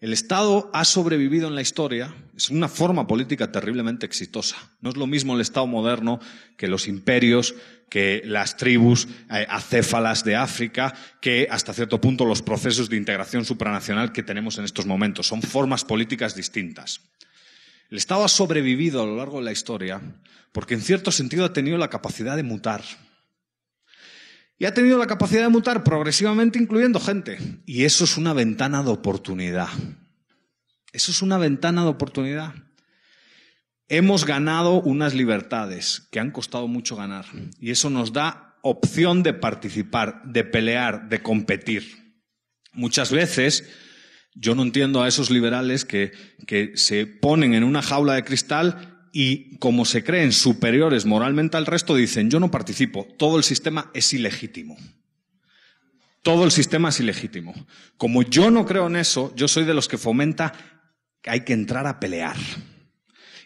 El Estado ha sobrevivido en la historia, es una forma política terriblemente exitosa. No es lo mismo el Estado moderno que los imperios, que las tribus eh, acéfalas de África, que hasta cierto punto los procesos de integración supranacional que tenemos en estos momentos. Son formas políticas distintas. El Estado ha sobrevivido a lo largo de la historia porque en cierto sentido ha tenido la capacidad de mutar ha tenido la capacidad de mutar progresivamente incluyendo gente. Y eso es una ventana de oportunidad. Eso es una ventana de oportunidad. Hemos ganado unas libertades que han costado mucho ganar y eso nos da opción de participar, de pelear, de competir. Muchas veces yo no entiendo a esos liberales que, que se ponen en una jaula de cristal y como se creen superiores moralmente al resto, dicen, yo no participo, todo el sistema es ilegítimo. Todo el sistema es ilegítimo. Como yo no creo en eso, yo soy de los que fomenta que hay que entrar a pelear.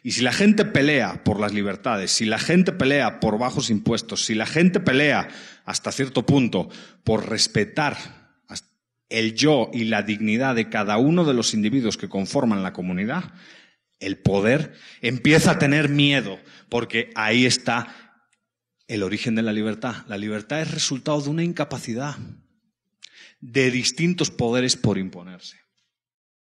Y si la gente pelea por las libertades, si la gente pelea por bajos impuestos, si la gente pelea hasta cierto punto por respetar el yo y la dignidad de cada uno de los individuos que conforman la comunidad, el poder, empieza a tener miedo, porque ahí está el origen de la libertad. La libertad es resultado de una incapacidad, de distintos poderes por imponerse.